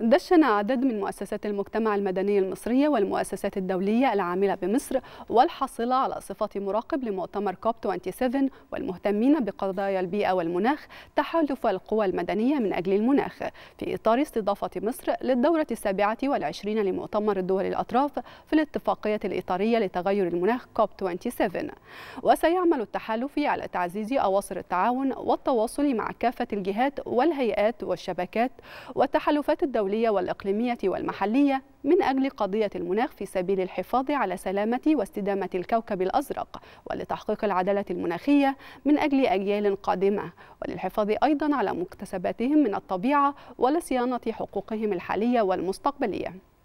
دشن عدد من مؤسسات المجتمع المدني المصرية والمؤسسات الدولية العاملة بمصر والحاصلة على صفة مراقب لمؤتمر كوب 27 والمهتمين بقضايا البيئة والمناخ تحالف القوى المدنية من أجل المناخ في إطار استضافة مصر للدورة السابعة والعشرين لمؤتمر الدول الأطراف في الاتفاقية الإطارية لتغير المناخ كوب 27 وسيعمل التحالف على تعزيز أواصر التعاون والتواصل مع كافة الجهات والهيئات والشبكات والتحالفات الدولية الدولية والإقليمية والمحلية من أجل قضية المناخ في سبيل الحفاظ على سلامة واستدامة الكوكب الأزرق ولتحقيق العدالة المناخية من أجل أجيال قادمة وللحفاظ أيضا على مكتسباتهم من الطبيعة ولصيانة حقوقهم الحالية والمستقبلية